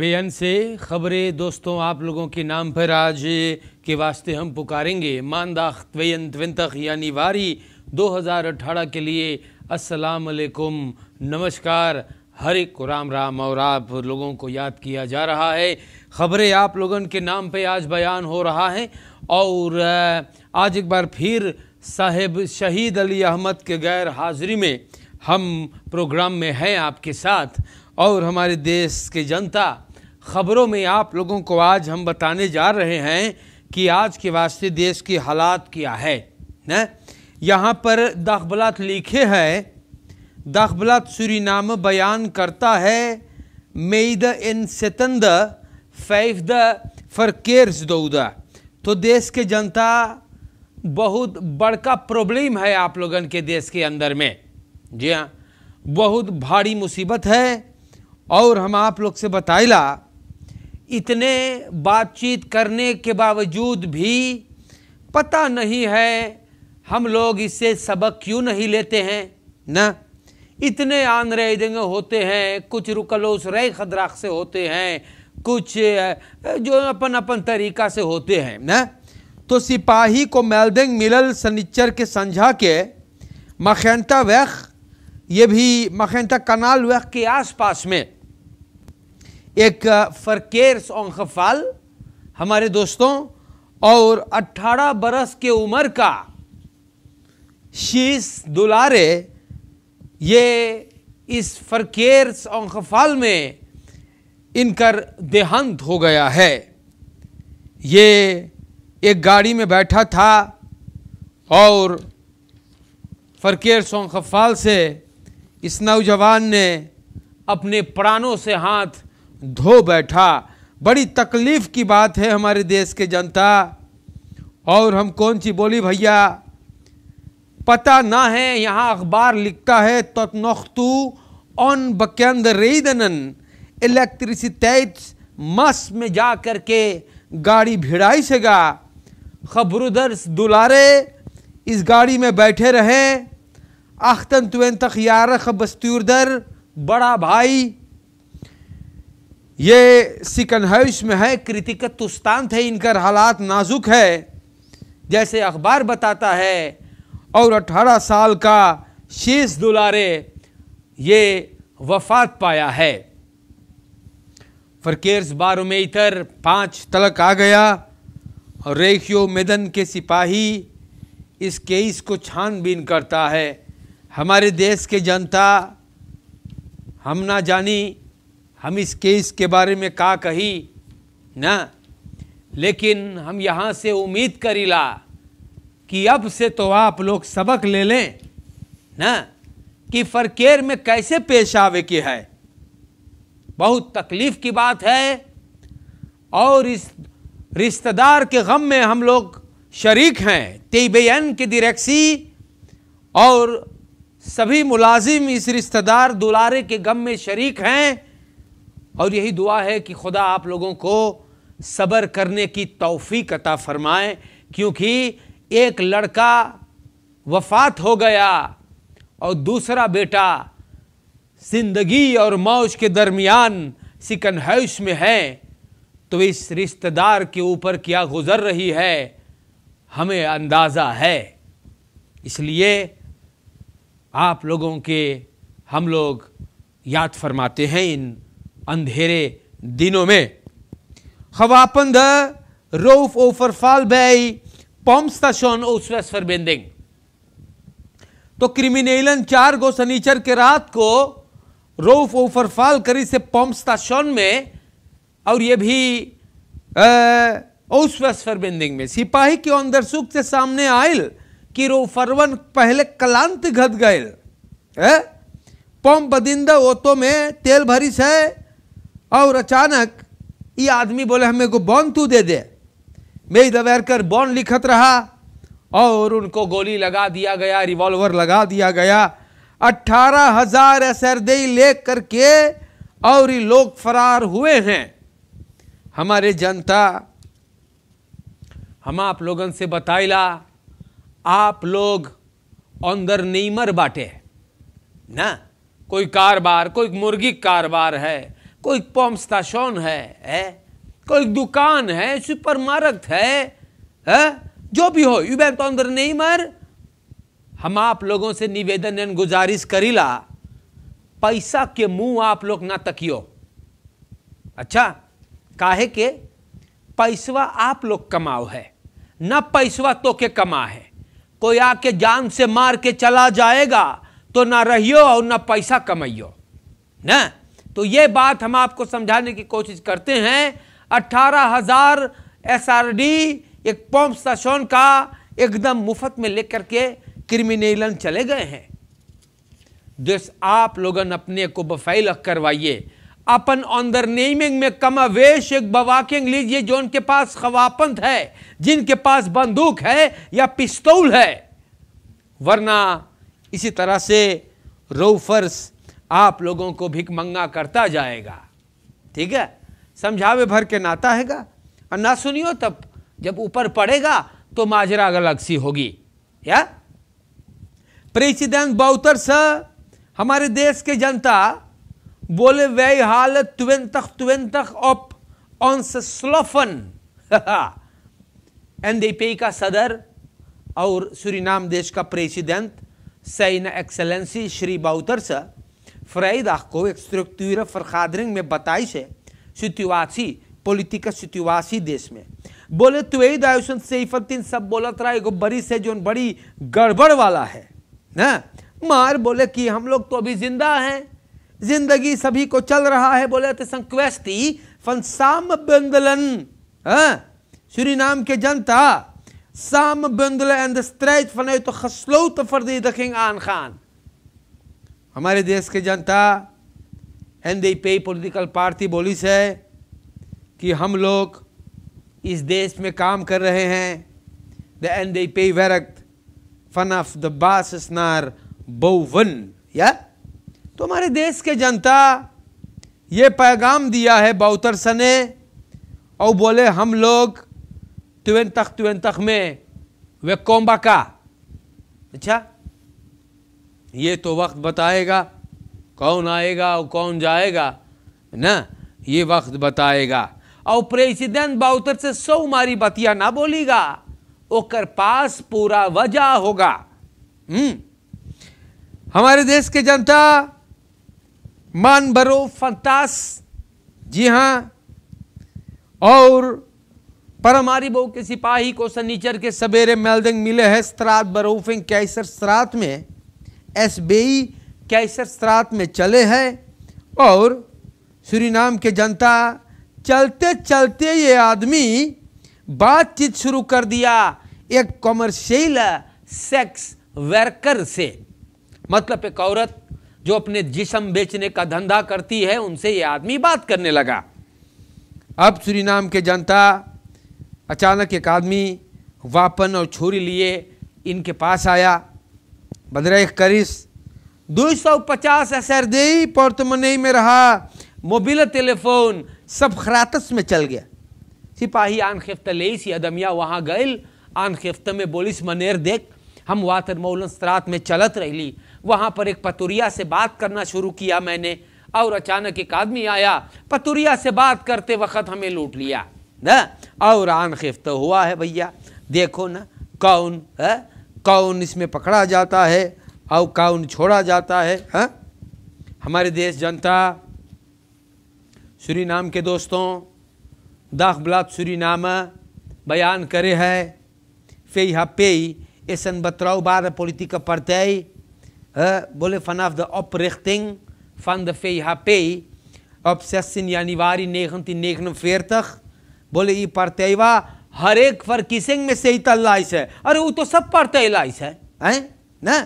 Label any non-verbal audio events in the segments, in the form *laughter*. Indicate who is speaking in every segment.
Speaker 1: बेअन से खबरें दोस्तों आप लोगों के नाम पर आज के वास्ते हम पुकारेंगे मानदाख त्वेन त्विनतख यानी वारी 2018 के लिए अस्सलाम वालेकुम नमस्कार हर एक राम राम और आप लोगों को याद किया जा रहा है खबरें आप लोगों के नाम पर आज बयान हो रहा है और आज एक बार फिर साहेब शहीद अली अहमद के गैर हाजिरी में हम प्रोग्राम में हैं आपके साथ और हमारे देश के जनता ख़बरों में आप लोगों को आज हम बताने जा रहे हैं कि आज के वास्ते देश के हालात क्या है न यहाँ पर दाखबलात लिखे है दाखबलात नाम बयान करता है मई द इन सितंद फैफ द केयर्स दो तो देश के जनता बहुत बड़का प्रॉब्लम है आप लोग के देश के अंदर में जी हाँ बहुत भारी मुसीबत है और हम आप लोग से बताइला इतने बातचीत करने के बावजूद भी पता नहीं है हम लोग इससे सबक क्यों नहीं लेते हैं न इतने आंध्र दंग होते हैं कुछ रुकलोस रह खदराख से होते हैं कुछ जो अपन अपन तरीका से होते हैं न तो सिपाही को मैलदेंग मिलल सनिचर के समझा के मखेंता वैख ये भी मखेंता कनाल वैख के आसपास में एक फ़रकेरसोंगफाल हमारे दोस्तों और 18 बरस के उम्र का शीश दुलारे ये इस ओंगफाल में इनका देहांत हो गया है ये एक गाड़ी में बैठा था और फ़रकेर सोंगफाल से इस नौजवान ने अपने प्राणों से हाथ धो बैठा बड़ी तकलीफ़ की बात है हमारे देश के जनता और हम कौन सी बोली भैया पता ना है यहाँ अखबार लिखता है तत्नख्तु ऑन बकंद रेदनन इलेक्ट्रिसिटी मस में जा कर के गाड़ी भिड़ाई से गा खबरुदर्स दुलारे इस गाड़ी में बैठे रहें आख्तन तुवें तख यार दर बड़ा भाई ये सिकनहश में है कृतिक तुस्तान थे इनका हालात नाजुक है जैसे अखबार बताता है और अठारह साल का शीश दुलारे ये वफात पाया है फरकेर्स बारो में इतर पाँच तलक आ गया और रेखियो मेदन के सिपाही इस केस को छानबीन करता है हमारे देश के जनता हम ना जानी हम इस केस के बारे में का कही ना लेकिन हम यहाँ से उम्मीद करीला कि अब से तो आप लोग सबक ले लें ना कि फरकेर में कैसे पेश आवे की है बहुत तकलीफ की बात है और इस रिश्तेदार के गम में हम लोग शरीक हैं तेबेन के दिरक्सी और सभी मुलाजिम इस रिश्तेदार दुलारे के गम में शरीक हैं और यही दुआ है कि खुदा आप लोगों को सब्र करने की तोफ़ी कता फरमाए क्योंकि एक लड़का वफात हो गया और दूसरा बेटा ज़िंदगी और मौज के दरमियान सिकनहैश में है तो इस रिश्तेदार के ऊपर क्या गुज़र रही है हमें अंदाज़ा है इसलिए आप लोगों के हम लोग याद फरमाते हैं इन अंधेरे दिनों में. रोफ ओफर Gewapende roofoverval bij pompstation Oostwest Verbinding. तो क्रिमिनेलन चार गो सनीचर के रात को रोफ ओफर ओवरफॉल करी से पंप स्टेशन में और ये भी ओ ओसवेस्फर बिंदिंग में सिपाही के अंदर सुख से सामने आयल कि रोफरवन पहले कलांत घट गए पंप बदिंदा ओतो में तेल भरी से और अचानक ये आदमी बोले हमें को बॉन तू दे दे दबैर कर बॉन लिखत रहा और उनको गोली लगा दिया गया रिवॉल्वर लगा दिया गया अट्ठारह हजार असरदई ले करके और ये लोग फरार हुए हैं हमारे जनता हम आप लोगन से बताइला आप लोग अंदर नीमर बाटे ना कोई कारोबार कोई मुर्गी कारोबार है कोई पंप स्टेशन है है कोई दुकान है सुपर मार्केट है, है जो भी हो युवे तो अंदर नहीं मर हम आप लोगों से निवेदन एंड गुजारिश करीला पैसा के मुंह आप लोग ना तकियो अच्छा काहे के पैसवा आप लोग कमाओ है ना पैसवा तो के कमा है कोई आके जान से मार के चला जाएगा तो ना रहियो और ना पैसा कमाइयो ना तो ये बात हम आपको समझाने की कोशिश करते हैं अट्ठारह हज़ार एस आर डी एक पम्प स्टेशन का एकदम मुफ्त में लेकर के क्रिमिनेलन चले गए हैं जिस आप लोगन अपने को बफाइल करवाइए अपन ऑनदर नेमिंग में कम अवेश एक बवाकिंग लीजिए जो उनके पास खवापंत है जिनके पास बंदूक है या पिस्तौल है वरना इसी तरह से रोफर्स आप लोगों को भिक मंगा करता जाएगा ठीक है समझावे भर के नाता हैगा और ना सुनियो तब जब ऊपर पड़ेगा तो माजरा अलग सी होगी या प्रेसिडेंट बहुतर स हमारे देश के जनता बोले वे हाल तुवें तक ऑप ऑन स्लोफन *laughs* एनडीपी का सदर और सूरीनाम देश का प्रेसिडेंट सैन एक्सेलेंसी श्री बाउतर सा vrijdag ko structuren vergadering में बताई है situatie politieke situatie des me बोले 2017 sab दायुसन सईफुद्दीन सब bari se jo बड़ी से wala hai na वाला है ना मार बोले कि हम लोग तो अभी जिंदा हैं जिंदगी सभी को चल रहा है बोले तो संक्वेस्ती फन बेंदलन श्री नाम के जनता साम bundelen en de strijd vanuit de gesloten verdediging aangaan. हमारे देश के जनता एंड दी पे पोलिटिकल पार्टी बोली से कि हम लोग इस देश में काम कर रहे हैं द एंड दी पे वैरक्त फन ऑफ द बास स्नार बोवन या तो हमारे देश के जनता ये पैगाम दिया है बाउतरसा सने और बोले हम लोग त्वेंतख त्वेंतख में वे कोम्बा का अच्छा ये तो वक्त बताएगा कौन आएगा और कौन जाएगा ना ये वक्त बताएगा और प्रेसिडेंट बाउतर से सौ मारी बतिया ना बोलेगा ओकर पास पूरा वजह होगा हम्म। हमारे देश के जनता मान भरो फंतास जी हाँ और परमारी बहु के सिपाही को सनीचर के सवेरे मेलदंग मिले हैं श्राद्ध बरूफिंग कैसर स्त्रात में एस बी कैसर सरात में चले हैं और सूरीनाम के जनता चलते चलते ये आदमी बातचीत शुरू कर दिया एक कॉमर्शियल सेक्स वर्कर से मतलब एक औरत जो अपने जिसम बेचने का धंधा करती है उनसे ये आदमी बात करने लगा अब सूरीनाम के जनता अचानक एक आदमी वापन और छुरी लिए इनके पास आया Bandeira Caris. 250 SRDI पोर्टमनी में रहा मोबिल टेलीफोन सब खरातस में चल गया सिपाही आन ले सी अदमिया वहाँ गए आन खेफ्ता में बोलिस मनेर देख हम वातर मौलन सरात में चलत ली वहाँ पर एक पतुरिया से बात करना शुरू किया मैंने और अचानक एक आदमी आया पतुरिया से बात करते वक्त हमें लूट लिया न और आन खेफ्त हुआ है भैया देखो ना कौन है कौन इसमें पकड़ा जाता है और कौन छोड़ा जाता है हा? हमारे देश जनता सूरी नाम के दोस्तों दाखबलात सूरी नाम बयान करे है फे हा पेई ऐसन बतराओ बार पोलिटिक पड़ते हाँ? बोले फन ऑफ द ऑपरिख्टिंग फन द फे हा पे ऑफ सेसिन यानी वारी नेगन तीन फेर फेरतख बोले ये वाह हर एक फर किसिंग में से ही तल्लाइस है अरे वो तो सब पर तलाइस है हैं ना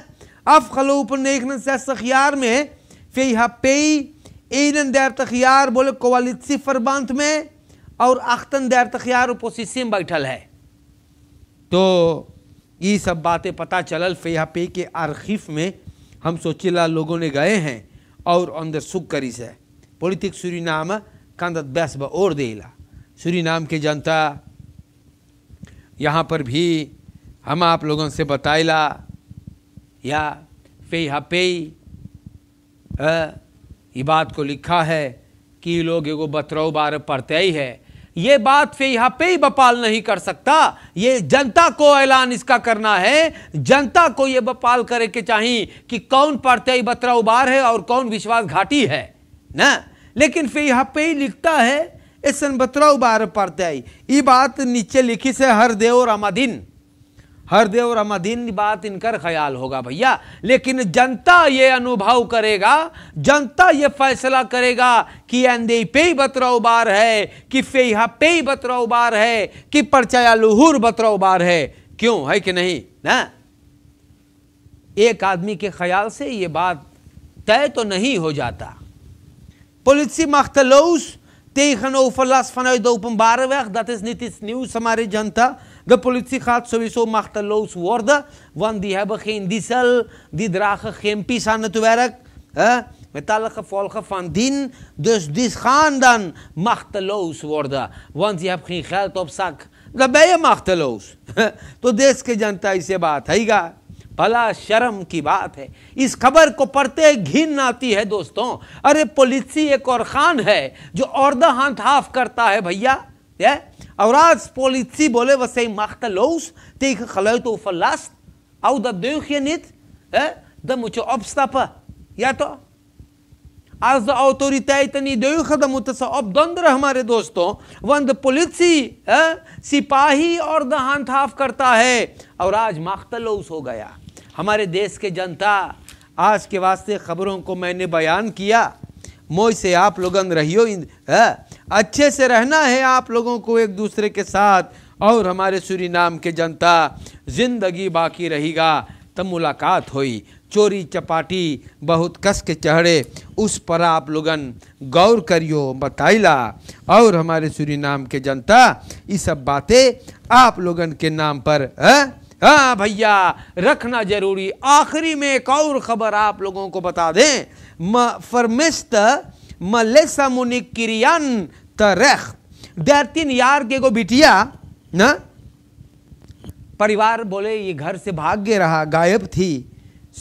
Speaker 1: अफ खलो ऊपर नेकन सखियार में फिर यहाँ पे एन दैर तखियार बोले कोवालिसी फरबंत में और अख्तन दैर तखियार उपोसिसी में बैठल है तो ये सब बातें पता चलल फिर यहाँ पे के आरखीफ में हम सोचिला लोगों ने गए हैं और अंदर सुख करी से पोलिथिक सूरी नाम कंदत बैस ब और देला सूरी नाम के जनता यहाँ पर भी हम आप लोगों से बताइला या पे हा पे ये बात को लिखा है कि लोग एगो बतरो बार पढ़ते ही है ये बात फिर यहाँ पे ही बपाल नहीं कर सकता ये जनता को ऐलान इसका करना है जनता को ये बपाल करे के चाहिए कि कौन पढ़ते बतरा उबार है और कौन विश्वास घाटी है ना लेकिन फिर यहाँ पे ही लिखता है ऐसा बतराव बार पड़ते बात नीचे लिखी से हर देव और हर देव और बात इनकर ख्याल होगा भैया लेकिन जनता ये अनुभव करेगा जनता ये फैसला करेगा कि अंधे पे बतराव बार है कि फेहा पे बतराव बार है कि परचया लुहूर बतराव बार है क्यों है कि नहीं ना एक आदमी के ख्याल से ये बात तय तो नहीं हो जाता पुलिस मख्तलूस tegenoverlast vanuit de openbare weg. Dat is niet iets nieuws, Samari Janta. De politie gaat sowieso machteloos worden, want die hebben geen diesel, die dragen geen pies aan het werk. Hè? Met alle gevolgen van dien. Dus die gaan dan machteloos worden, want die hebben geen geld op zak. Dan ben je machteloos. *laughs* Tot deze Janta is je baat. Hij भला शर्म की बात है इस खबर को पढ़ते घिन आती है दोस्तों अरे पोलिसी एक और खान है जो और हाथ हाफ करता है भैया और आज पोलिसी बोले वसे मख्तलोस तेख खलय तो नित द मुचो या तो आज द हमारे दोस्तों वंद पोलिसी सिपाही और दाफ करता है और आज मख्तलोस हो गया हमारे देश के जनता आज के वास्ते खबरों को मैंने बयान किया मोह से आप लोगन रहियो अच्छे से रहना है आप लोगों को एक दूसरे के साथ और हमारे सूरी नाम के जनता जिंदगी बाकी रहेगा तब मुलाकात हुई चोरी चपाटी बहुत कस के चढ़े उस पर आप लोगन गौर करियो बताइला और हमारे सूरी नाम के जनता ये सब बातें आप लोगन के नाम पर है? हाँ भैया रखना जरूरी आखिरी में एक और खबर आप लोगों को बता दें म फरमिस्त मलेसा मुनिक्रियन तरख तीन यार के को बिटिया ना परिवार बोले ये घर से भाग्य रहा गायब थी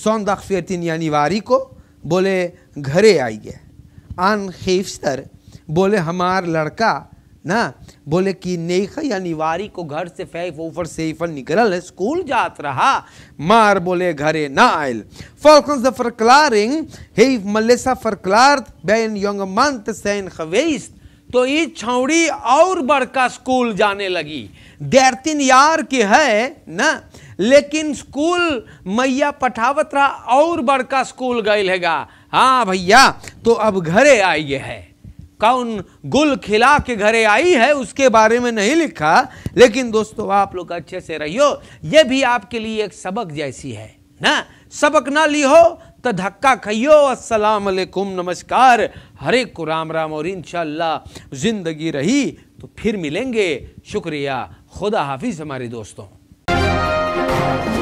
Speaker 1: सौंदक्षतिन यानी वारी को बोले घरे आई गए आन खेफ बोले हमार लड़का ना बोले कि नेख यानी वारी को घर से फैफ ऊपर से ईफर निकल स्कूल जात रहा मार बोले घरे ना आयल फॉल्कन द verklaring heeft Melissa verklaard bij een jonge man te zijn geweest. तो ये छौड़ी और बड़का स्कूल जाने लगी देर तीन यार के है ना लेकिन स्कूल मैया पठावत रहा और बड़का स्कूल गए हाँ भैया तो अब घरे आई है कौन गुल खिला के घरे आई है उसके बारे में नहीं लिखा लेकिन दोस्तों आप लोग अच्छे से रहियो ये भी आपके लिए एक सबक जैसी है ना सबक ना लिहो तो धक्का खइयो अस्सलाम वालेकुम नमस्कार हरे को राम राम और इंशाल्लाह ज़िंदगी रही तो फिर मिलेंगे शुक्रिया खुदा हाफिज़ हमारे दोस्तों